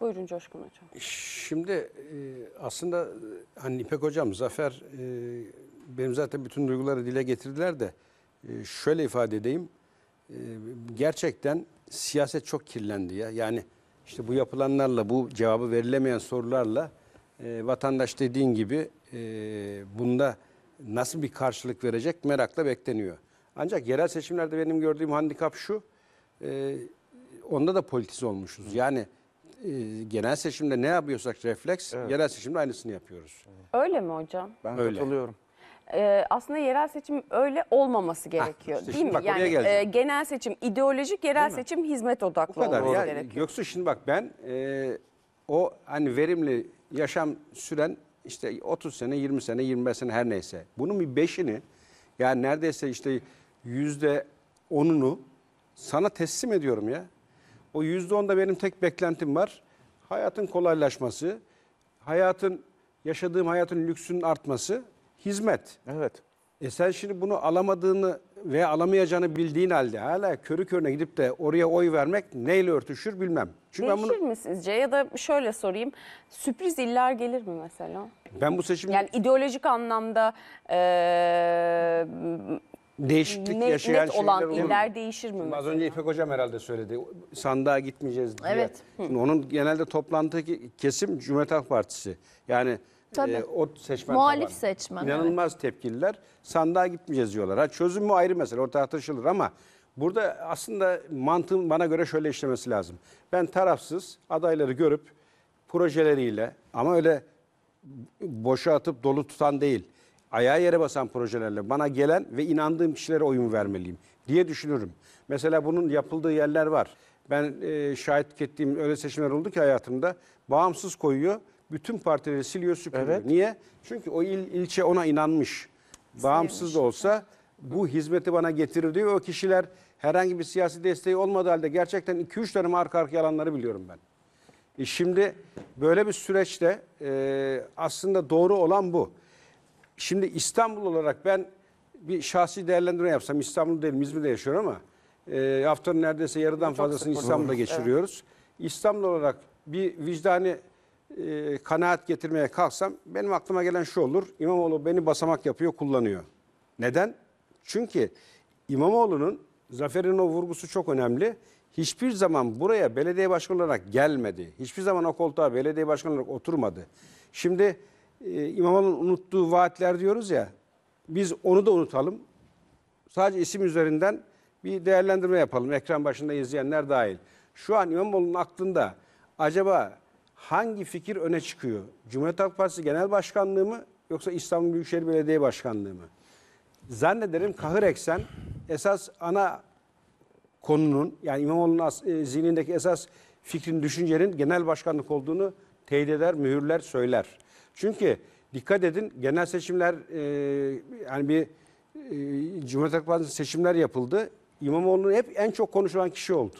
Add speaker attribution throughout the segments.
Speaker 1: Buyurun Coşkun Hocam.
Speaker 2: Şimdi e, aslında e, hani İpek Hocam, Zafer e, benim zaten bütün duyguları dile getirdiler de şöyle ifade edeyim. gerçekten siyaset çok kirlendi ya. Yani işte bu yapılanlarla, bu cevabı verilemeyen sorularla vatandaş dediğin gibi bunda nasıl bir karşılık verecek merakla bekleniyor. Ancak yerel seçimlerde benim gördüğüm handikap şu, onda da politize olmuşuz. Yani e, genel seçimde ne yapıyorsak refleks, Evet. yerel seçimde aynısını yapıyoruz.
Speaker 1: Öyle mi hocam?
Speaker 2: Ben Öyle. katılıyorum.
Speaker 1: Ee, aslında yerel seçim öyle olmaması gerekiyor işte değil mi? Yani e, genel seçim ideolojik, yerel seçim hizmet odaklı Bu kadar olması gerekiyor.
Speaker 2: Göksu şimdi bak ben e, o hani verimli yaşam süren işte 30 sene, 20 sene, 25 sene her neyse. Bunun bir beşini yani neredeyse işte yüzde onunu sana teslim ediyorum ya. O %10'da benim tek beklentim var. Hayatın kolaylaşması, hayatın yaşadığım hayatın lüksünün artması, hizmet. Evet. E sen şimdi bunu alamadığını ve alamayacağını bildiğin halde hala körü körüne gidip de oraya oy vermek neyle örtüşür bilmem. Çünkü ben bunu
Speaker 1: mi sizce? Ya da şöyle sorayım. Sürpriz iller gelir mi mesela? ben bu seçim Yani ideolojik anlamda eee, değişiklik net, yaşayan net olan şeyler iller değişir mi? Şimdi az
Speaker 2: önce İpek Hocam herhalde söyledi. Sandığa gitmeyeceğiz diye. Evet. Şimdi onun genelde toplantı kesim Cumhuriyet Halk Partisi. Yani Tabii. E, o seçmen Muhalif tabanı.
Speaker 1: seçmen. İnanılmaz
Speaker 2: evet. tepkililer. Sandığa gitmeyeceğz diyorlar. Ha, çözüm mü ayrı mesele. O tartışılır ama burada aslında mantığın bana göre şöyle işlemesi lazım. Ben tarafsız adayları görüp projeleriyle ama öyle boşa atıp dolu tutan değil ayağa yere basan projelerle bana gelen ve inandığım kişilere oyun vermeliyim diye düşünürüm. Mesela bunun yapıldığı yerler var. Ben e, şahit ettiğim öyle seçimler oldu ki hayatımda bağımsız koyuyor, bütün partileri siliyor, süpürüyor. Evet. Niye? Çünkü o il, ilçe ona inanmış. Bağımsız da olsa bu hizmeti bana getirir diyor. O kişiler herhangi bir siyasi desteği olmadığı halde gerçekten 2-3 tane arka arkaya alanları biliyorum ben. E şimdi böyle bir süreçte e, aslında doğru olan bu. Şimdi İstanbul olarak ben bir şahsi değerlendirme yapsam İstanbul değilim İzmir'de yaşıyorum ama e, haftanın neredeyse yarıdan Çok fazlasını İstanbul'da oluruz. geçiriyoruz. Evet. İstanbul olarak bir vicdani e, kanaat getirmeye kalksam benim aklıma gelen şu olur. İmamoğlu beni basamak yapıyor, kullanıyor. Neden? Çünkü İmamoğlu'nun Zafer'in o vurgusu çok önemli. Hiçbir zaman buraya belediye başkanı olarak gelmedi. Hiçbir zaman o koltuğa belediye başkanı olarak oturmadı. Şimdi e, ee, İmamoğlu'nun unuttuğu vaatler diyoruz ya. Biz onu da unutalım. Sadece isim üzerinden bir değerlendirme yapalım. Ekran başında izleyenler dahil. Şu an İmamoğlu'nun aklında acaba hangi fikir öne çıkıyor? Cumhuriyet Halk Partisi Genel Başkanlığı mı yoksa İstanbul Büyükşehir Belediye Başkanlığı mı? Zannederim kahır eksen esas ana konunun yani İmamoğlu'nun e, zihnindeki esas fikrin, düşüncenin genel başkanlık olduğunu teyit eder, mühürler, söyler. Çünkü dikkat edin genel seçimler e, yani bir e, Cumhuriyet seçimler yapıldı. İmamoğlu'nun hep en çok konuşulan kişi oldu.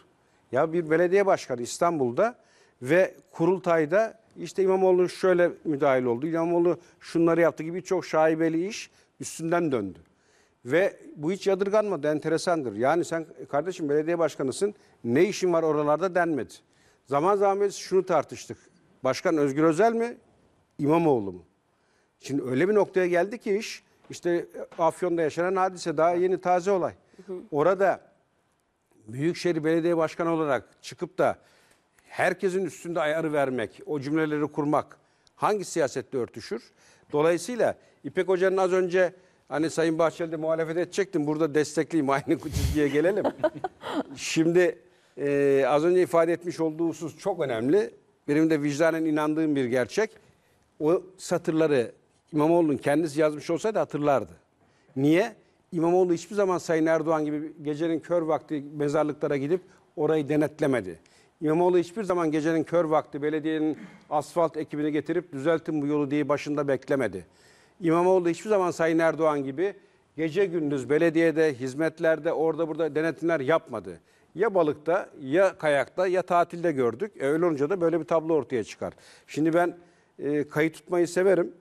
Speaker 2: Ya bir belediye başkanı İstanbul'da ve kurultayda işte İmamoğlu şöyle müdahil oldu. İmamoğlu şunları yaptı gibi çok şaibeli iş üstünden döndü. Ve bu hiç yadırganmadı, enteresandır. Yani sen kardeşim belediye başkanısın, ne işin var oralarda denmedi. Zaman zaman biz şunu tartıştık. Başkan Özgür Özel mi, İmamoğlu mu? Şimdi öyle bir noktaya geldi ki iş işte e, Afyon'da yaşanan hadise daha yeni taze olay. Orada Büyükşehir Belediye Başkanı olarak çıkıp da herkesin üstünde ayarı vermek, o cümleleri kurmak hangi siyasetle örtüşür? Dolayısıyla İpek Hoca'nın az önce hani Sayın Bahçeli'de muhalefet edecektim. Burada destekleyeyim aynı çizgiye gelelim. Şimdi e, az önce ifade etmiş olduğu husus çok önemli. Benim de vicdanen inandığım bir gerçek o satırları İmamoğlu'nun kendisi yazmış olsaydı hatırlardı. Niye? İmamoğlu hiçbir zaman Sayın Erdoğan gibi gecenin kör vakti mezarlıklara gidip orayı denetlemedi. İmamoğlu hiçbir zaman gecenin kör vakti belediyenin asfalt ekibini getirip düzeltin bu yolu diye başında beklemedi. İmamoğlu hiçbir zaman Sayın Erdoğan gibi gece gündüz belediyede, hizmetlerde, orada burada denetimler yapmadı. Ya balıkta, ya kayakta, ya tatilde gördük. E öyle olunca da böyle bir tablo ortaya çıkar. Şimdi ben e, kayıt tutmayı severim.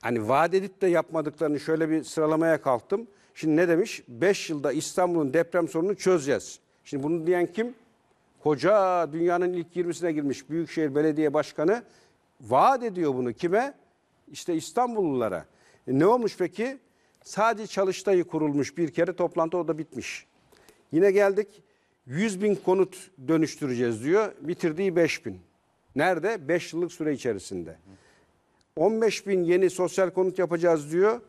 Speaker 2: Hani vaat edip de yapmadıklarını şöyle bir sıralamaya kalktım. Şimdi ne demiş? 5 yılda İstanbul'un deprem sorununu çözeceğiz. Şimdi bunu diyen kim? Koca dünyanın ilk 20'sine girmiş Büyükşehir Belediye Başkanı vaat ediyor bunu kime? İşte İstanbullulara. E ne olmuş peki? Sadece çalıştayı kurulmuş bir kere toplantı o bitmiş. Yine geldik 100 bin konut dönüştüreceğiz diyor. Bitirdiği 5 bin. Nerede? 5 yıllık süre içerisinde. 15 bin yeni sosyal konut yapacağız diyor.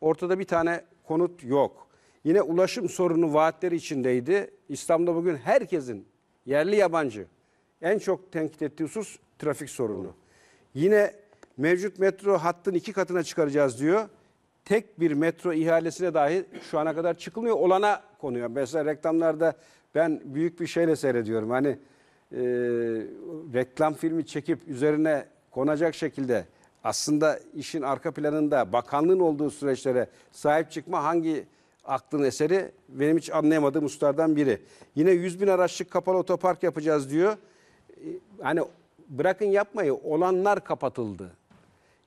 Speaker 2: Ortada bir tane konut yok. Yine ulaşım sorunu vaatleri içindeydi. İstanbul'da bugün herkesin yerli yabancı en çok tenkit ettiği husus trafik sorunu. Yine mevcut metro hattın iki katına çıkaracağız diyor. Tek bir metro ihalesine dahi şu ana kadar çıkılmıyor. Olana konuyor. Mesela reklamlarda ben büyük bir şeyle seyrediyorum. Hani e, reklam filmi çekip üzerine konacak şekilde aslında işin arka planında bakanlığın olduğu süreçlere sahip çıkma hangi aklın eseri benim hiç anlayamadığım ustalardan biri. Yine 100 bin araçlık kapalı otopark yapacağız diyor. E, hani bırakın yapmayı olanlar kapatıldı.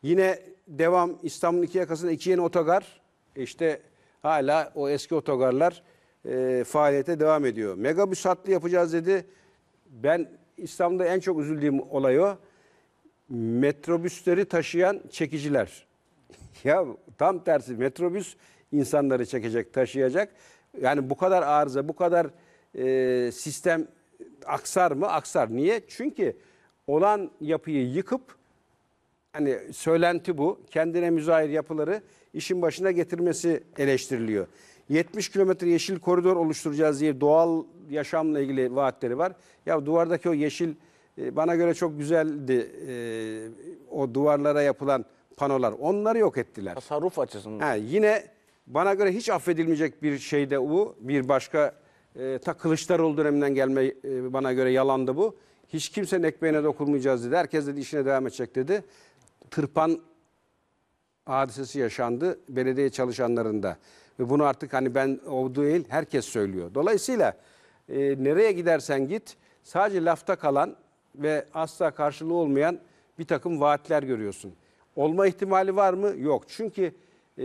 Speaker 2: Yine devam İstanbul'un iki yakasında iki yeni otogar e işte hala o eski otogarlar e, faaliyete devam ediyor. Megabüs hattı yapacağız dedi ben İslam'da en çok üzüldüğüm olay o. Metrobüsleri taşıyan çekiciler. ya tam tersi metrobüs insanları çekecek, taşıyacak. Yani bu kadar arıza, bu kadar e, sistem aksar mı? Aksar. Niye? Çünkü olan yapıyı yıkıp hani söylenti bu. Kendine müzahir yapıları işin başına getirmesi eleştiriliyor. 70 kilometre yeşil koridor oluşturacağız diye doğal yaşamla ilgili vaatleri var. Ya duvardaki o yeşil e, bana göre çok güzeldi e, o duvarlara yapılan panolar. Onları yok ettiler. Tasarruf açısından. Ha, yine bana göre hiç affedilmeyecek bir şey de bu. Bir başka e, ta Kılıçdaroğlu döneminden gelme e, bana göre yalandı bu. Hiç kimsenin ekmeğine dokunmayacağız dedi. Herkes dedi işine devam edecek dedi. Tırpan hadisesi yaşandı belediye çalışanlarında. Ve bunu artık hani ben o değil herkes söylüyor. Dolayısıyla e, nereye gidersen git sadece lafta kalan ve asla karşılığı olmayan bir takım vaatler görüyorsun. Olma ihtimali var mı? Yok. Çünkü e,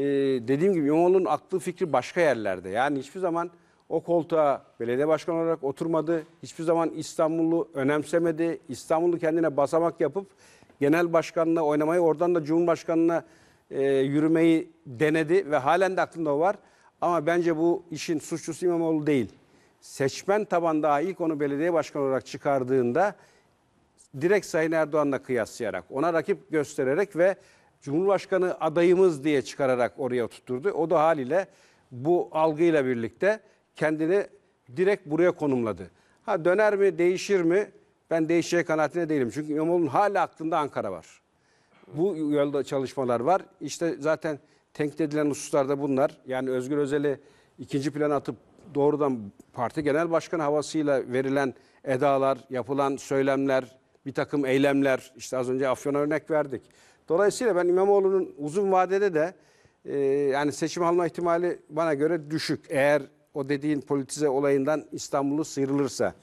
Speaker 2: dediğim gibi İmamoğlu'nun aklı fikri başka yerlerde. Yani hiçbir zaman o koltuğa belediye başkanı olarak oturmadı. Hiçbir zaman İstanbul'u önemsemedi. İstanbul'u kendine basamak yapıp genel başkanla oynamayı oradan da Cumhurbaşkanı'na e, yürümeyi denedi ve halen de aklında o var. Ama bence bu işin suçlusu İmamoğlu değil. Seçmen taban daha ilk onu belediye başkanı olarak çıkardığında direkt Sayın Erdoğan'la kıyaslayarak, ona rakip göstererek ve Cumhurbaşkanı adayımız diye çıkararak oraya tutturdu. O da haliyle bu algıyla birlikte kendini direkt buraya konumladı. Ha döner mi, değişir mi? Ben değişeceği kanaatine değilim. Çünkü İmamoğlu'nun hala aklında Ankara var. Bu yolda çalışmalar var. İşte zaten tenk edilen hususlar da bunlar. Yani Özgür Özel'i ikinci plan atıp doğrudan parti genel başkan havasıyla verilen edalar, yapılan söylemler, bir takım eylemler. işte az önce Afyon'a örnek verdik. Dolayısıyla ben İmamoğlu'nun uzun vadede de e, yani seçim alma ihtimali bana göre düşük. Eğer o dediğin politize olayından İstanbul'u sıyrılırsa.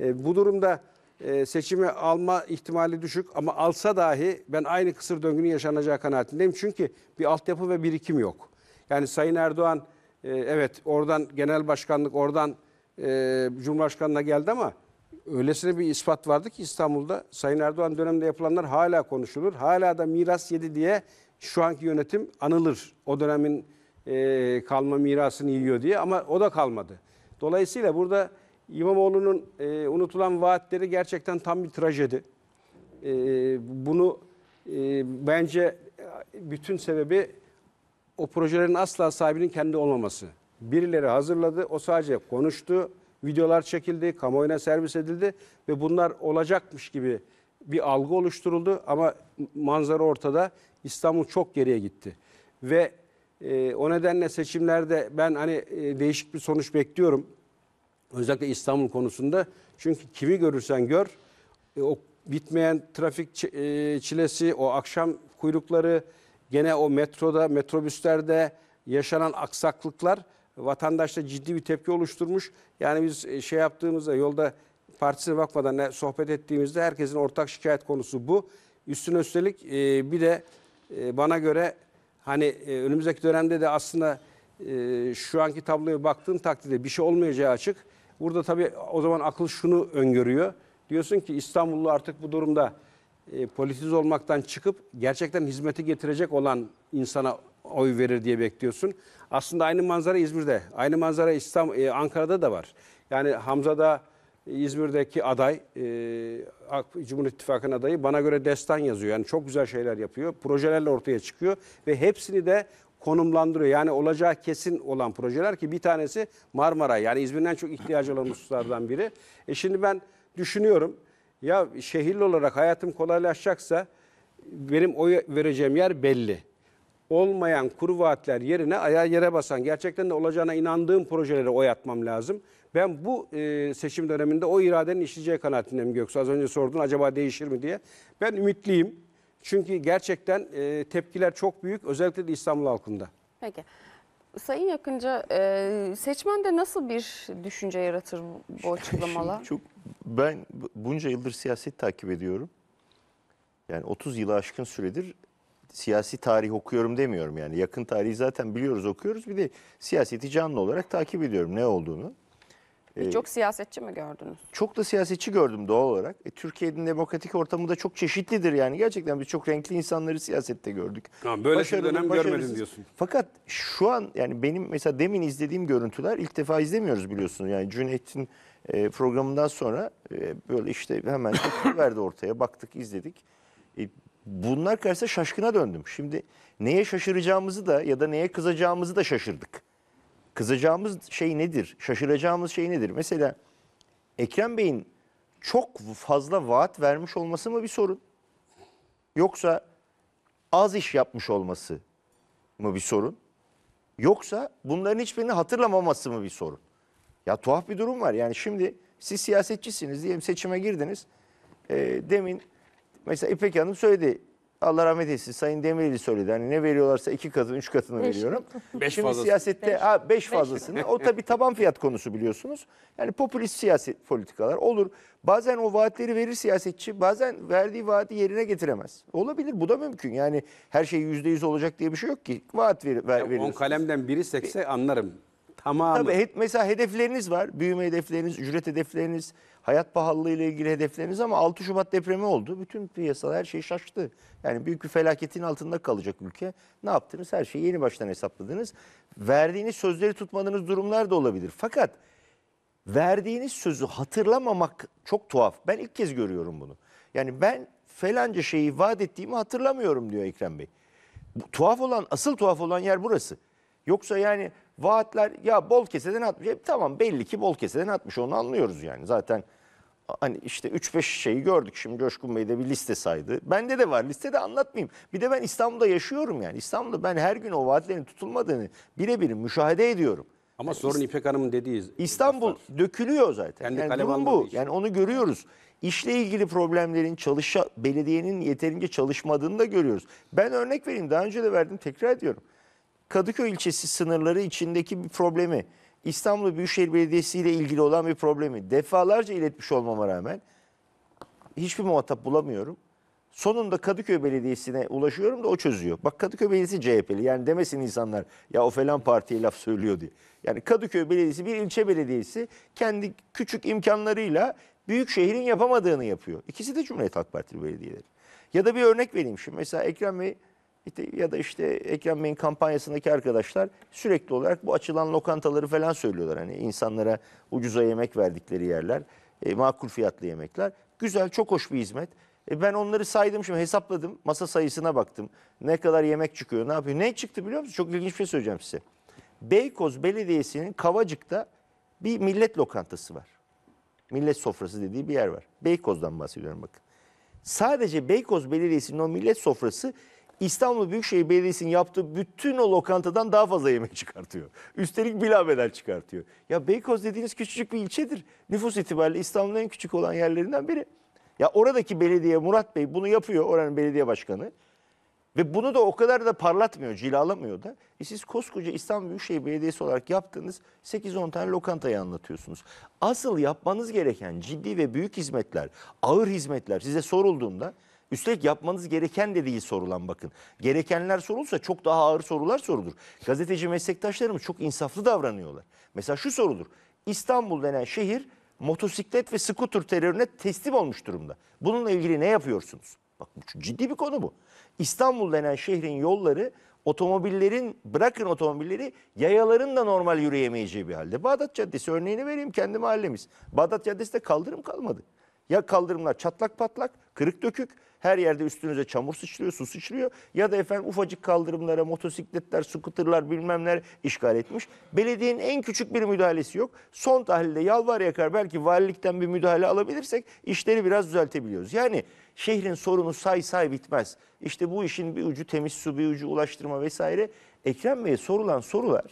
Speaker 2: E, bu durumda ee, seçimi alma ihtimali düşük ama alsa dahi ben aynı kısır döngünün yaşanacağı kanaatindeyim. Çünkü bir altyapı ve birikim yok. Yani Sayın Erdoğan e, evet oradan genel başkanlık oradan e, Cumhurbaşkanı'na geldi ama öylesine bir ispat vardı ki İstanbul'da Sayın Erdoğan döneminde yapılanlar hala konuşulur. Hala da miras yedi diye şu anki yönetim anılır. O dönemin e, kalma mirasını yiyor diye ama o da kalmadı. Dolayısıyla burada İmamoğlu'nun e, unutulan vaatleri gerçekten tam bir trajedi. E, bunu e, bence bütün sebebi o projelerin asla sahibinin kendi olmaması. Birileri hazırladı, o sadece konuştu, videolar çekildi, kamuoyuna servis edildi ve bunlar olacakmış gibi bir algı oluşturuldu ama manzara ortada. İstanbul çok geriye gitti. Ve e, o nedenle seçimlerde ben hani e, değişik bir sonuç bekliyorum. Özellikle İstanbul konusunda. Çünkü kimi görürsen gör e, o bitmeyen trafik e, çilesi, o akşam kuyrukları, gene o metroda, metrobüslerde yaşanan aksaklıklar vatandaşta ciddi bir tepki oluşturmuş. Yani biz e, şey yaptığımızda yolda partisine bakmadan sohbet ettiğimizde herkesin ortak şikayet konusu bu. Üstüne üstelik e, bir de bana göre hani önümüzdeki dönemde de aslında şu anki tabloya baktığım takdirde bir şey olmayacağı açık. Burada tabii o zaman akıl şunu öngörüyor. Diyorsun ki İstanbullu artık bu durumda e, politiz olmaktan çıkıp gerçekten hizmeti getirecek olan insana oy verir diye bekliyorsun. Aslında aynı manzara İzmir'de, aynı manzara İstanbul, e, Ankara'da da var. Yani Hamza'da e, İzmir'deki aday, e, Cumhur İttifakı'nın adayı bana göre destan yazıyor. Yani çok güzel şeyler yapıyor. Projelerle ortaya çıkıyor ve hepsini de konumlandırıyor. Yani olacağı kesin olan projeler ki bir tanesi Marmara. Yani İzmir'den çok ihtiyacı olan hususlardan biri. E şimdi ben düşünüyorum ya şehirli olarak hayatım kolaylaşacaksa benim oy vereceğim yer belli. Olmayan kuru vaatler yerine ayağa yere basan gerçekten de olacağına inandığım projelere oy atmam lazım. Ben bu e, seçim döneminde o iradenin işleyeceği kanaatindeyim Göksu. Az önce sordun acaba değişir mi diye. Ben ümitliyim. Çünkü gerçekten e, tepkiler çok büyük özellikle de İstanbul halkında.
Speaker 1: Peki. Sayın Yakınca e, seçmende nasıl bir düşünce yaratır bu açıklamalar? çok,
Speaker 3: ben bunca yıldır siyaset takip ediyorum. Yani 30 yılı aşkın süredir siyasi tarih okuyorum demiyorum yani. Yakın tarihi zaten biliyoruz okuyoruz. Bir de siyaseti canlı olarak takip ediyorum ne olduğunu. Birçok
Speaker 1: e, e, siyasetçi mi gördünüz?
Speaker 3: Çok da siyasetçi gördüm doğal olarak. E, Türkiye'nin demokratik ortamı da çok çeşitlidir yani. Gerçekten biz çok renkli insanları siyasette gördük.
Speaker 4: Tamam, böyle bir dönem görmedim diyorsun.
Speaker 3: Fakat şu an yani benim mesela demin izlediğim görüntüler ilk defa izlemiyoruz biliyorsunuz. Yani Cüneyt'in e, programından sonra e, böyle işte hemen verdi ortaya baktık izledik. E, bunlar karşısında şaşkına döndüm. Şimdi neye şaşıracağımızı da ya da neye kızacağımızı da şaşırdık kızacağımız şey nedir? Şaşıracağımız şey nedir? Mesela Ekrem Bey'in çok fazla vaat vermiş olması mı bir sorun? Yoksa az iş yapmış olması mı bir sorun? Yoksa bunların hiçbirini hatırlamaması mı bir sorun? Ya tuhaf bir durum var. Yani şimdi siz siyasetçisiniz diyelim seçime girdiniz. E, demin mesela İpek Hanım söyledi Allah rahmet eylesin Sayın Demireli söyledi. Hani ne veriyorlarsa iki katını, üç katını beş veriyorum. Beş Şimdi fazlası. siyasette beş. Ha, beş fazlasını. O tabii taban fiyat konusu biliyorsunuz. Yani popülist siyaset politikalar olur. Bazen o vaatleri verir siyasetçi, bazen verdiği vaadi yerine getiremez. Olabilir, bu da mümkün. Yani her şey yüzde yüz olacak diye bir şey yok ki. Vaat ver,
Speaker 2: ver, yani On kalemden biri sekse anlarım.
Speaker 3: Tamam. Tabii mesela hedefleriniz var. Büyüme hedefleriniz, ücret hedefleriniz, hayat pahalılığı ile ilgili hedefleriniz ama 6 Şubat depremi oldu. Bütün piyasalar her şey şaştı. Yani büyük bir felaketin altında kalacak ülke. Ne yaptınız? Her şeyi yeni baştan hesapladınız. Verdiğiniz sözleri tutmadığınız durumlar da olabilir. Fakat verdiğiniz sözü hatırlamamak çok tuhaf. Ben ilk kez görüyorum bunu. Yani ben felanca şeyi vaat ettiğimi hatırlamıyorum diyor Ekrem Bey. Bu, tuhaf olan, asıl tuhaf olan yer burası. Yoksa yani vaatler ya bol keseden atmış. E, tamam belli ki bol keseden atmış onu anlıyoruz yani. Zaten hani işte 3-5 şeyi gördük. Şimdi Coşkun Bey de bir liste saydı. Bende de var listede anlatmayayım. Bir de ben İstanbul'da yaşıyorum yani. İstanbul'da ben her gün o vaatlerin tutulmadığını birebir müşahede ediyorum. Ama yani sorun
Speaker 2: İpek Hanım'ın dediği.
Speaker 3: İstanbul laflar. dökülüyor zaten. Kendi yani durum bu. Için. Yani onu görüyoruz. İşle ilgili problemlerin çalışa, belediyenin yeterince çalışmadığını da görüyoruz. Ben örnek vereyim. Daha önce de verdim tekrar ediyorum. Kadıköy ilçesi sınırları içindeki bir problemi İstanbul Büyükşehir Belediyesi ile ilgili olan bir problemi defalarca iletmiş olmama rağmen hiçbir muhatap bulamıyorum. Sonunda Kadıköy Belediyesi'ne ulaşıyorum da o çözüyor. Bak Kadıköy Belediyesi CHP'li. Yani demesin insanlar ya o falan partiye laf söylüyor diye. Yani Kadıköy Belediyesi bir ilçe belediyesi kendi küçük imkanlarıyla büyük şehrin yapamadığını yapıyor. İkisi de Cumhuriyet Halk Partili belediyeleri. Ya da bir örnek vereyim şimdi. Mesela Ekrem Bey ya da işte Ekrem Bey'in kampanyasındaki arkadaşlar sürekli olarak bu açılan lokantaları falan söylüyorlar. Hani insanlara ucuza yemek verdikleri yerler, e, makul fiyatlı yemekler. Güzel, çok hoş bir hizmet. E ben onları saydım şimdi hesapladım. Masa sayısına baktım. Ne kadar yemek çıkıyor, ne yapıyor. Ne çıktı biliyor musunuz? Çok ilginç bir şey söyleyeceğim size. Beykoz Belediyesi'nin Kavacık'ta bir millet lokantası var. Millet sofrası dediği bir yer var. Beykoz'dan bahsediyorum bakın. Sadece Beykoz Belediyesi'nin o millet sofrası İstanbul Büyükşehir Belediyesi'nin yaptığı bütün o lokantadan daha fazla yemek çıkartıyor. Üstelik bila bedel çıkartıyor. Ya Beykoz dediğiniz küçücük bir ilçedir. Nüfus itibariyle İstanbul'un en küçük olan yerlerinden biri. Ya oradaki belediye Murat Bey bunu yapıyor oranın belediye başkanı. Ve bunu da o kadar da parlatmıyor, cilalamıyor da. E siz koskoca İstanbul Büyükşehir Belediyesi olarak yaptığınız 8-10 tane lokantayı anlatıyorsunuz. Asıl yapmanız gereken ciddi ve büyük hizmetler, ağır hizmetler size sorulduğunda Üstelik yapmanız gereken de değil sorulan bakın. Gerekenler sorulsa çok daha ağır sorular sorulur. Gazeteci meslektaşlarımız çok insaflı davranıyorlar. Mesela şu sorulur. İstanbul denen şehir motosiklet ve skuter terörüne teslim olmuş durumda. Bununla ilgili ne yapıyorsunuz? Bak ciddi bir konu bu. İstanbul denen şehrin yolları otomobillerin bırakın otomobilleri yayaların da normal yürüyemeyeceği bir halde. Bağdat Caddesi örneğini vereyim kendi mahallemiz. Bağdat Caddesi'de kaldırım kalmadı. Ya kaldırımlar çatlak patlak, kırık dökük her yerde üstünüze çamur sıçrıyor, su sıçrıyor. Ya da efendim ufacık kaldırımlara, motosikletler, skuterlar bilmem neler işgal etmiş. Belediyenin en küçük bir müdahalesi yok. Son tahlilde yalvar yakar belki valilikten bir müdahale alabilirsek işleri biraz düzeltebiliyoruz. Yani şehrin sorunu say say bitmez. İşte bu işin bir ucu temiz su, bir ucu ulaştırma vesaire. Ekrem Bey'e sorulan sorular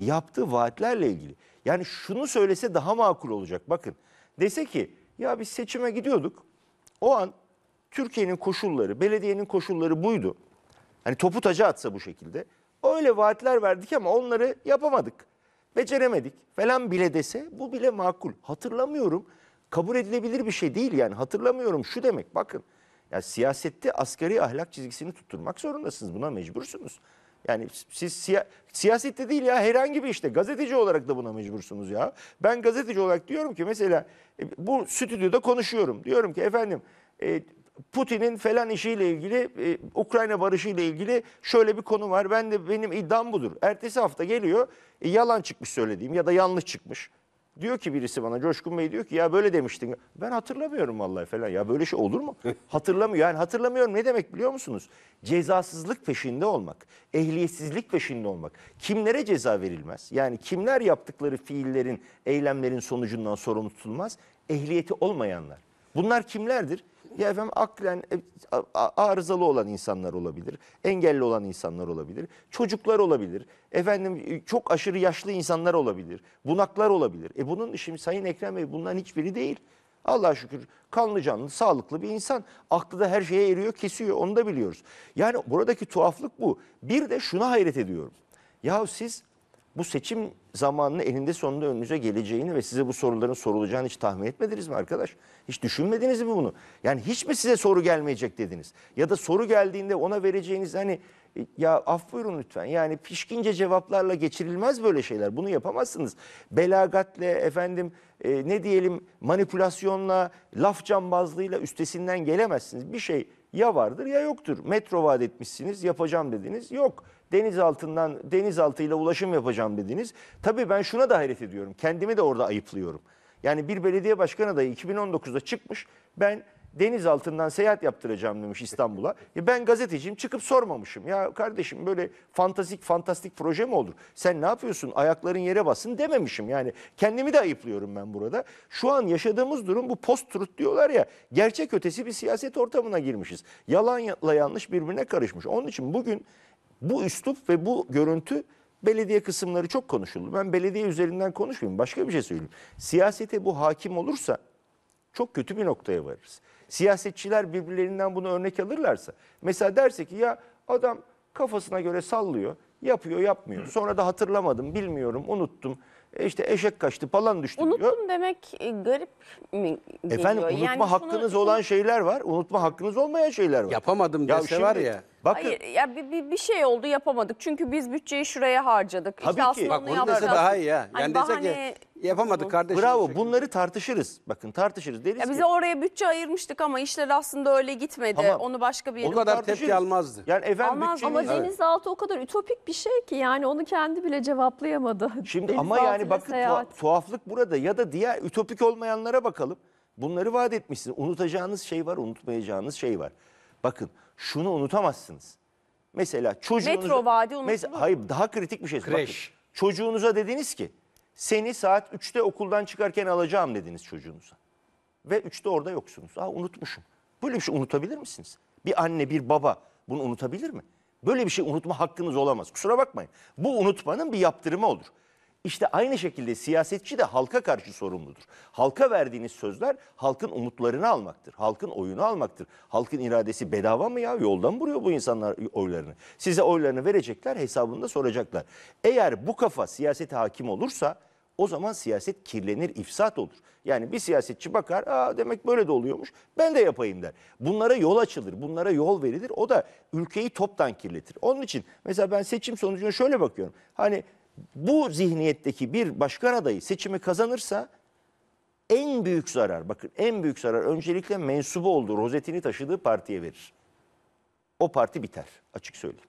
Speaker 3: yaptığı vaatlerle ilgili. Yani şunu söylese daha makul olacak. Bakın dese ki ya biz seçime gidiyorduk. O an Türkiye'nin koşulları, belediyenin koşulları buydu. Hani topu taca atsa bu şekilde. Öyle vaatler verdik ama onları yapamadık. Beceremedik falan bile dese bu bile makul. Hatırlamıyorum. Kabul edilebilir bir şey değil yani. Hatırlamıyorum şu demek bakın. Ya siyasette asgari ahlak çizgisini tutturmak zorundasınız. Buna mecbursunuz. Yani siz siya siyasette değil ya herhangi bir işte gazeteci olarak da buna mecbursunuz ya. Ben gazeteci olarak diyorum ki mesela e, bu stüdyoda konuşuyorum. Diyorum ki efendim e, Putin'in falan işiyle ilgili e, Ukrayna barışı ile ilgili şöyle bir konu var. Ben de benim iddiam budur. Ertesi hafta geliyor e, yalan çıkmış söylediğim ya da yanlış çıkmış. Diyor ki birisi bana Coşkun Bey diyor ki ya böyle demiştin. Ben hatırlamıyorum vallahi falan. Ya böyle şey olur mu? Hatırlamıyor. Yani hatırlamıyorum ne demek biliyor musunuz? Cezasızlık peşinde olmak, ehliyetsizlik peşinde olmak. Kimlere ceza verilmez? Yani kimler yaptıkları fiillerin, eylemlerin sonucundan sorumlu tutulmaz? Ehliyeti olmayanlar. Bunlar kimlerdir? Ya efendim aklen e, arızalı olan insanlar olabilir. Engelli olan insanlar olabilir. Çocuklar olabilir. Efendim e, çok aşırı yaşlı insanlar olabilir. Bunaklar olabilir. E bunun şimdi Sayın Ekrem Bey bunların hiçbiri değil. Allah'a şükür kanlı canlı sağlıklı bir insan. Aklı da her şeye eriyor kesiyor onu da biliyoruz. Yani buradaki tuhaflık bu. Bir de şuna hayret ediyorum. Ya siz bu seçim zamanını elinde sonunda önünüze geleceğini ve size bu soruların sorulacağını hiç tahmin etmediniz mi arkadaş? Hiç düşünmediniz mi bunu? Yani hiç mi size soru gelmeyecek dediniz? Ya da soru geldiğinde ona vereceğiniz hani ya af buyurun lütfen. Yani pişkince cevaplarla geçirilmez böyle şeyler. Bunu yapamazsınız. Belagatle efendim e, ne diyelim manipülasyonla, laf cambazlığıyla üstesinden gelemezsiniz. Bir şey ya vardır ya yoktur. Metro vaat etmişsiniz, yapacağım dediniz. Yok deniz altından deniz altıyla ulaşım yapacağım dediniz. Tabii ben şuna da hayret ediyorum. Kendimi de orada ayıplıyorum. Yani bir belediye başkanı da 2019'da çıkmış. Ben deniz altından seyahat yaptıracağım demiş İstanbul'a. E ben gazeteciyim çıkıp sormamışım. Ya kardeşim böyle fantastik fantastik proje mi olur? Sen ne yapıyorsun? Ayakların yere basın dememişim. Yani kendimi de ayıplıyorum ben burada. Şu an yaşadığımız durum bu post truth diyorlar ya. Gerçek ötesi bir siyaset ortamına girmişiz. Yalanla yanlış birbirine karışmış. Onun için bugün bu üslup ve bu görüntü belediye kısımları çok konuşuldu. Ben belediye üzerinden konuşmayayım. Başka bir şey söyleyeyim. Siyasete bu hakim olursa çok kötü bir noktaya varırız. Siyasetçiler birbirlerinden bunu örnek alırlarsa. Mesela derse ki ya adam kafasına göre sallıyor. Yapıyor yapmıyor. Sonra da hatırlamadım bilmiyorum unuttum. E işte eşek kaçtı falan düştü Unuttum
Speaker 1: diyor. demek e, garip mi geliyor? Efendim unutma Yani şunu- hakkınız olan
Speaker 3: şeyler var. Unutma hakkınız
Speaker 2: olmayan şeyler var. Yapamadım dese. Ya şimdi var ya.
Speaker 3: Bakın, Hayır
Speaker 1: ya bir, bir, bir şey oldu yapamadık. Çünkü biz bütçeyi şuraya harcadık. Tabii ki. aslında Bak onu bunu dese daha iyi ha. Yani hani desek bahane- ki
Speaker 2: yapamadık kardeşim.
Speaker 3: Bravo bunları tartışırız. Bakın tartışırız. Deriz Ya bize
Speaker 1: oraya bütçe ayırmıştık ama işler aslında öyle gitmedi. Tamam. Onu başka bir yere... O kadar tepki
Speaker 3: almazdı. Yani efendim Almaz ama bütçeniz-
Speaker 1: denizaltı o kadar ütopik bir şey ki yani onu kendi bile cevaplayamadı. Şimdi ama yani bakın seyahat.
Speaker 3: tuhaflık burada ya da diğer ütopik olmayanlara bakalım. Bunları vaat etmişsiniz. Unutacağınız şey var, unutmayacağınız şey var. Bakın şunu unutamazsınız. Mesela çocuğunuza... Metro vaadi mes- Hayır daha kritik bir şey. Bakın, çocuğunuza dediniz ki seni saat 3'te okuldan çıkarken alacağım dediniz çocuğunuza. Ve 3'te orada yoksunuz. Aa unutmuşum. Böyle bir şey unutabilir misiniz? Bir anne bir baba bunu unutabilir mi? Böyle bir şey unutma hakkınız olamaz. Kusura bakmayın. Bu unutmanın bir yaptırımı olur. İşte aynı şekilde siyasetçi de halka karşı sorumludur. Halka verdiğiniz sözler halkın umutlarını almaktır. Halkın oyunu almaktır. Halkın iradesi bedava mı ya? Yoldan vuruyor bu insanlar oylarını. Size oylarını verecekler, hesabını da soracaklar. Eğer bu kafa siyasete hakim olursa o zaman siyaset kirlenir, ifsat olur. Yani bir siyasetçi bakar, Aa, demek böyle de oluyormuş, ben de yapayım der. Bunlara yol açılır, bunlara yol verilir. O da ülkeyi toptan kirletir. Onun için mesela ben seçim sonucuna şöyle bakıyorum. Hani bu zihniyetteki bir başkan adayı seçimi kazanırsa en büyük zarar, bakın en büyük zarar öncelikle mensubu olduğu, rozetini taşıdığı partiye verir. O parti biter açık söyleyeyim.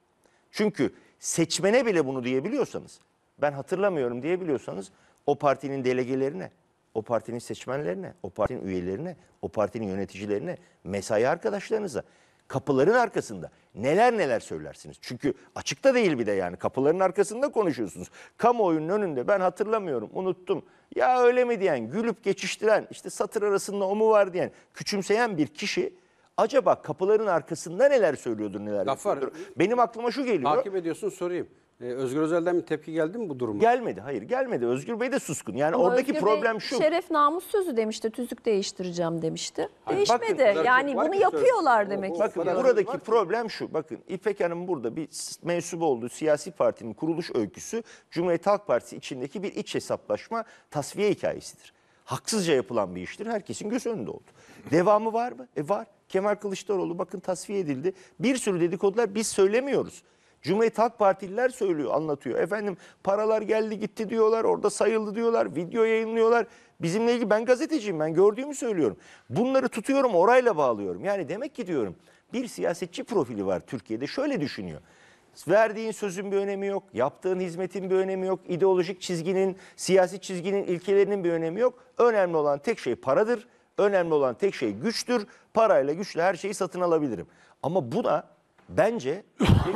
Speaker 3: Çünkü seçmene bile bunu diyebiliyorsanız, ben hatırlamıyorum diyebiliyorsanız o partinin delegelerine, o partinin seçmenlerine, o partinin üyelerine, o partinin yöneticilerine, mesai arkadaşlarınıza kapıların arkasında neler neler söylersiniz. Çünkü açıkta değil bir de yani kapıların arkasında konuşuyorsunuz. Kamuoyunun önünde ben hatırlamıyorum unuttum. Ya öyle mi diyen gülüp geçiştiren işte satır arasında o mu var diyen küçümseyen bir kişi acaba kapıların arkasında neler söylüyordur neler Gaffar, Benim aklıma şu geliyor. Takip
Speaker 2: ediyorsun sorayım.
Speaker 3: Ee, Özgür Özel'den bir tepki geldi mi bu duruma? Gelmedi, hayır gelmedi. Özgür Bey de suskun. Yani Ama oradaki Özgür problem Bey, şu. Şeref
Speaker 1: namus sözü demişti, tüzük değiştireceğim demişti. Hayır, Değişmedi. Bakın, yani bunu yapıyorlar demek o, Bakın buradaki
Speaker 3: problem şu. Bakın İpek Hanım burada bir mensup olduğu siyasi partinin kuruluş öyküsü Cumhuriyet Halk Partisi içindeki bir iç hesaplaşma tasfiye hikayesidir. Haksızca yapılan bir iştir. Herkesin göz önünde oldu. Devamı var mı? E var. Kemal Kılıçdaroğlu bakın tasfiye edildi. Bir sürü dedikodular biz söylemiyoruz. Cumhuriyet Halk Partililer söylüyor, anlatıyor. Efendim paralar geldi gitti diyorlar, orada sayıldı diyorlar, video yayınlıyorlar. Bizimle ilgili ben gazeteciyim, ben gördüğümü söylüyorum. Bunları tutuyorum, orayla bağlıyorum. Yani demek ki diyorum bir siyasetçi profili var Türkiye'de şöyle düşünüyor. Verdiğin sözün bir önemi yok, yaptığın hizmetin bir önemi yok, ideolojik çizginin, siyasi çizginin, ilkelerinin bir önemi yok. Önemli olan tek şey paradır, önemli olan tek şey güçtür. Parayla, güçle her şeyi satın alabilirim. Ama buna Bence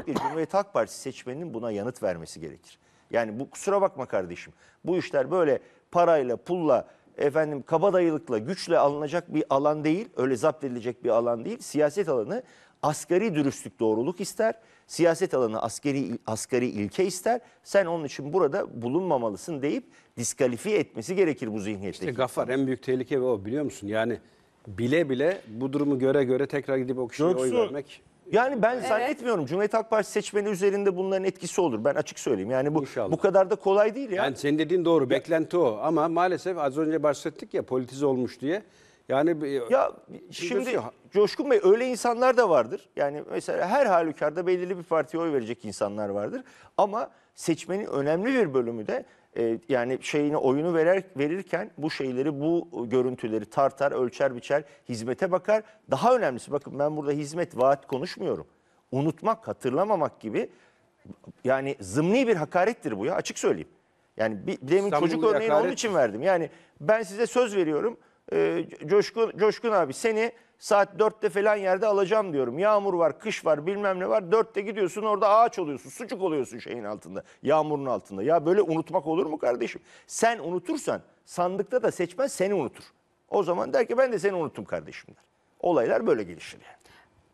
Speaker 3: bir Cumhuriyet Halk Partisi seçmeninin buna yanıt vermesi gerekir. Yani bu kusura bakma kardeşim. Bu işler böyle parayla, pulla, efendim kabadayılıkla, güçle alınacak bir alan değil. Öyle zapt edilecek bir alan değil. Siyaset alanı asgari dürüstlük, doğruluk ister. Siyaset alanı askeri asgari ilke ister. Sen onun için burada bulunmamalısın deyip diskalifiye etmesi gerekir bu zihniyetteki.
Speaker 2: İşte Gaffar en büyük tehlike o biliyor musun? Yani bile bile bu durumu göre göre tekrar gidip o kişiye Göksu, oy vermek. Yani ben zannetmiyorum Cumhuriyet Halk Partisi seçmeni üzerinde bunların etkisi olur. Ben açık söyleyeyim. Yani bu İnşallah. bu kadar da kolay değil ya. Yani senin dediğin doğru. Beklenti o. Ama maalesef az önce bahsettik ya politize olmuş diye. Yani Ya şimdi şey Coşkun Bey öyle
Speaker 3: insanlar da vardır. Yani mesela her halükarda belirli bir partiye oy verecek insanlar vardır. Ama seçmenin önemli bir bölümü de ee, yani şeyini oyunu verer, verirken bu şeyleri bu görüntüleri tartar, ölçer biçer, hizmete bakar. Daha önemlisi bakın ben burada hizmet vaat konuşmuyorum. Unutmak, hatırlamamak gibi yani zımni bir hakarettir bu ya açık söyleyeyim. Yani bir, demin İstanbul'da çocuk örneğini onun için verdim. Yani ben size söz veriyorum. E, Coşkun Coşkun abi seni Saat 4'te falan yerde alacağım diyorum. Yağmur var, kış var, bilmem ne var. 4'te gidiyorsun orada ağaç oluyorsun, sucuk oluyorsun şeyin altında, yağmurun altında. Ya böyle unutmak olur mu kardeşim? Sen unutursan sandıkta da seçmen seni unutur. O zaman der ki ben de seni unuttum kardeşim der. Olaylar böyle gelişir yani.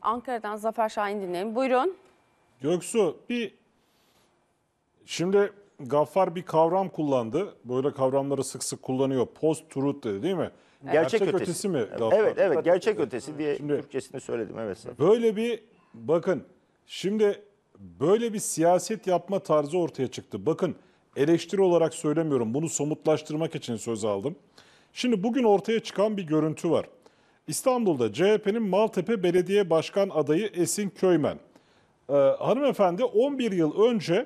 Speaker 1: Ankara'dan Zafer Şahin dinleyin. Buyurun.
Speaker 4: Göksu bir şimdi Gaffar bir kavram kullandı. Böyle kavramları sık sık kullanıyor. Post-truth dedi değil mi? Gerçek, gerçek ötesi. ötesi mi? Laflar? Evet evet gerçek ötesi diye şimdi, Türkçesini söyledim evet. Sen. Böyle bir bakın şimdi böyle bir siyaset yapma tarzı ortaya çıktı. Bakın eleştiri olarak söylemiyorum. Bunu somutlaştırmak için söz aldım. Şimdi bugün ortaya çıkan bir görüntü var. İstanbul'da CHP'nin Maltepe Belediye Başkan adayı Esin Köymen. Ee, hanımefendi 11 yıl önce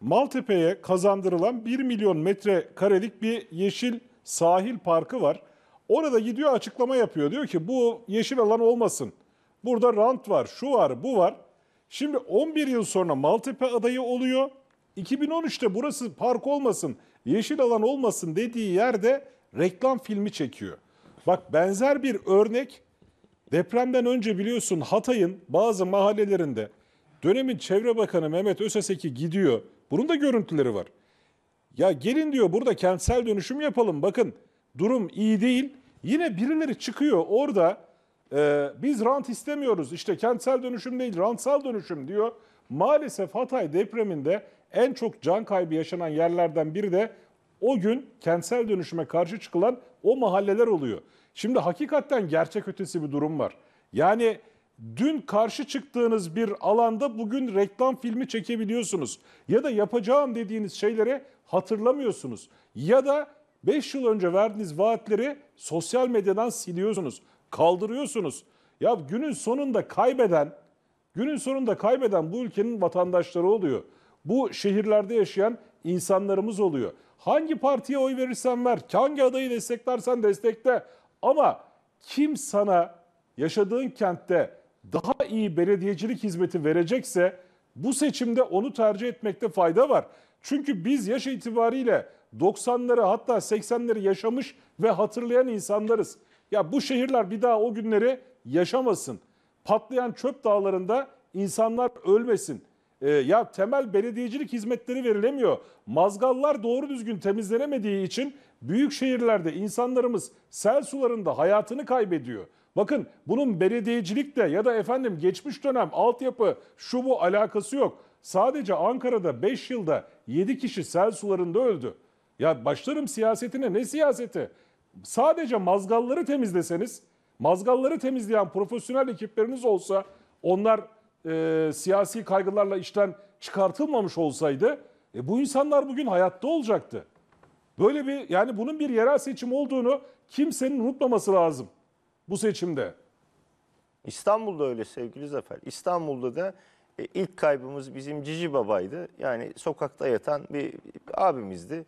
Speaker 4: Maltepe'ye kazandırılan 1 milyon metrekarelik bir yeşil sahil parkı var. Orada gidiyor açıklama yapıyor. Diyor ki bu yeşil alan olmasın. Burada rant var, şu var, bu var. Şimdi 11 yıl sonra Maltepe adayı oluyor. 2013'te burası park olmasın, yeşil alan olmasın dediği yerde reklam filmi çekiyor. Bak benzer bir örnek depremden önce biliyorsun Hatay'ın bazı mahallelerinde dönemin Çevre Bakanı Mehmet Öseseki gidiyor. Bunun da görüntüleri var. Ya gelin diyor burada kentsel dönüşüm yapalım. Bakın durum iyi değil. Yine birileri çıkıyor orada e, biz rant istemiyoruz işte kentsel dönüşüm değil rantsal dönüşüm diyor. Maalesef Hatay depreminde en çok can kaybı yaşanan yerlerden biri de o gün kentsel dönüşüme karşı çıkılan o mahalleler oluyor. Şimdi hakikaten gerçek ötesi bir durum var. Yani dün karşı çıktığınız bir alanda bugün reklam filmi çekebiliyorsunuz. Ya da yapacağım dediğiniz şeyleri hatırlamıyorsunuz. Ya da 5 yıl önce verdiğiniz vaatleri sosyal medyadan siliyorsunuz, kaldırıyorsunuz. Ya günün sonunda kaybeden, günün sonunda kaybeden bu ülkenin vatandaşları oluyor. Bu şehirlerde yaşayan insanlarımız oluyor. Hangi partiye oy verirsen ver, hangi adayı desteklersen destekle. Ama kim sana yaşadığın kentte daha iyi belediyecilik hizmeti verecekse bu seçimde onu tercih etmekte fayda var. Çünkü biz yaş itibariyle 90'ları hatta 80'leri yaşamış ve hatırlayan insanlarız. Ya bu şehirler bir daha o günleri yaşamasın. Patlayan çöp dağlarında insanlar ölmesin. E, ya temel belediyecilik hizmetleri verilemiyor. Mazgallar doğru düzgün temizlenemediği için büyük şehirlerde insanlarımız sel sularında hayatını kaybediyor. Bakın bunun belediyecilikle ya da efendim geçmiş dönem altyapı şu bu alakası yok. Sadece Ankara'da 5 yılda 7 kişi sel sularında öldü. Ya başlarım siyasetine ne siyaseti? Sadece mazgalları temizleseniz, mazgalları temizleyen profesyonel ekipleriniz olsa, onlar e, siyasi kaygılarla işten çıkartılmamış olsaydı, e, bu insanlar bugün hayatta olacaktı. Böyle bir yani bunun bir yerel seçim olduğunu kimsenin unutmaması lazım bu seçimde. İstanbul'da öyle
Speaker 3: sevgili Zafer. İstanbul'da da e, ilk kaybımız bizim Cici Baba'ydı. Yani sokakta yatan bir abimizdi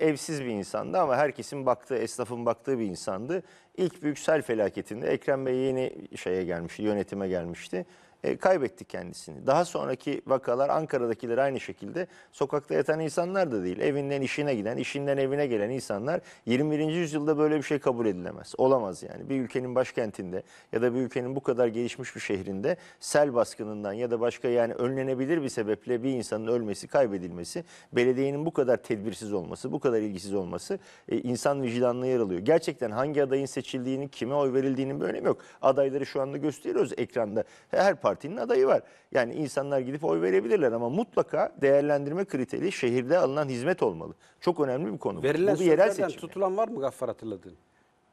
Speaker 3: evsiz bir insandı ama herkesin baktığı, esnafın baktığı bir insandı. İlk büyük sel felaketinde Ekrem Bey yeni şeye gelmişti, yönetime gelmişti. E, kaybetti kendisini. Daha sonraki vakalar Ankara'dakiler aynı şekilde sokakta yatan insanlar da değil. Evinden işine giden, işinden evine gelen insanlar 21. yüzyılda böyle bir şey kabul edilemez. Olamaz yani. Bir ülkenin başkentinde ya da bir ülkenin bu kadar gelişmiş bir şehrinde sel baskınından ya da başka yani önlenebilir bir sebeple bir insanın ölmesi, kaybedilmesi, belediyenin bu kadar tedbirsiz olması, bu kadar ilgisiz olması e, insan vicdanına yer Gerçekten hangi adayın seçildiğini, kime oy verildiğinin bir önemi yok. Adayları şu anda gösteriyoruz ekranda. Her partinin adayı var. Yani insanlar gidip oy verebilirler ama mutlaka değerlendirme kriteri şehirde alınan hizmet olmalı. Çok önemli bir konu. Verilen bu bir yerel seçim.
Speaker 2: tutulan var mı Gaffar hatırladın?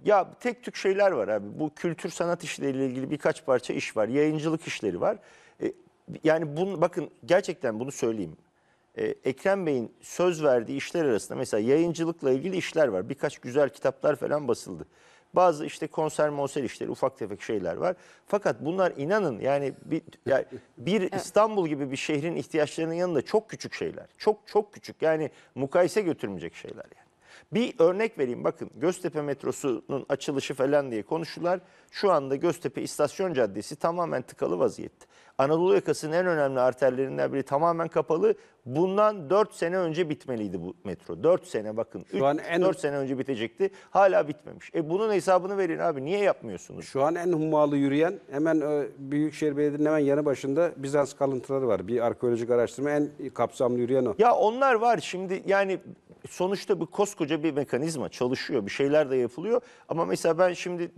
Speaker 3: Ya tek tük şeyler var abi. Bu kültür sanat işleriyle ilgili birkaç parça iş var. Yayıncılık işleri var. E, yani bun, bakın gerçekten bunu söyleyeyim. E, Ekrem Bey'in söz verdiği işler arasında mesela yayıncılıkla ilgili işler var. Birkaç güzel kitaplar falan basıldı. Bazı işte konser monser işleri, ufak tefek şeyler var. Fakat bunlar inanın yani bir, yani bir evet. İstanbul gibi bir şehrin ihtiyaçlarının yanında çok küçük şeyler. Çok çok küçük yani mukayese götürmeyecek şeyler yani. Bir örnek vereyim bakın Göztepe metrosunun açılışı falan diye konuştular. Şu anda Göztepe İstasyon Caddesi tamamen tıkalı vaziyette. Anadolu yakasının en önemli arterlerinden biri tamamen kapalı. Bundan 4 sene önce bitmeliydi bu metro. 4 sene bakın. Şu 3, an en 4 sene önce bitecekti. Hala bitmemiş.
Speaker 2: E bunun hesabını verin abi. Niye yapmıyorsunuz? Şu an en hummalı yürüyen hemen e, Büyükşehir Belediye'nin hemen yanı başında Bizans kalıntıları var. Bir arkeolojik araştırma en kapsamlı yürüyen o. Ya onlar var şimdi yani sonuçta bu koskoca bir mekanizma çalışıyor. Bir şeyler de
Speaker 3: yapılıyor. Ama mesela ben şimdi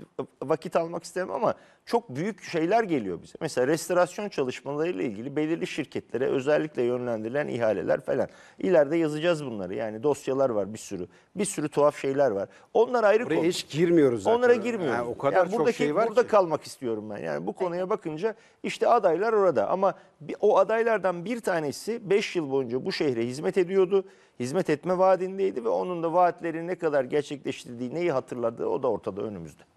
Speaker 3: vakit almak istemem ama çok büyük şeyler geliyor bize. Mesela restorasyon çalışmalarıyla ilgili belirli şirketlere özellikle yönlendirilen ihaleler falan. İleride yazacağız bunları. Yani dosyalar var bir sürü. Bir sürü tuhaf şeyler var. Onlar ayrı konu. hiç girmiyoruz zaten. Onlara girmiyoruz. Yani o kadar yani çok şey var Burada ki. kalmak istiyorum ben. Yani bu konuya bakınca işte adaylar orada. Ama bir, o adaylardan bir tanesi 5 yıl boyunca bu şehre hizmet ediyordu hizmet etme vaadindeydi ve onun da vaatleri ne kadar gerçekleştirdiği neyi hatırladığı o da ortada önümüzde.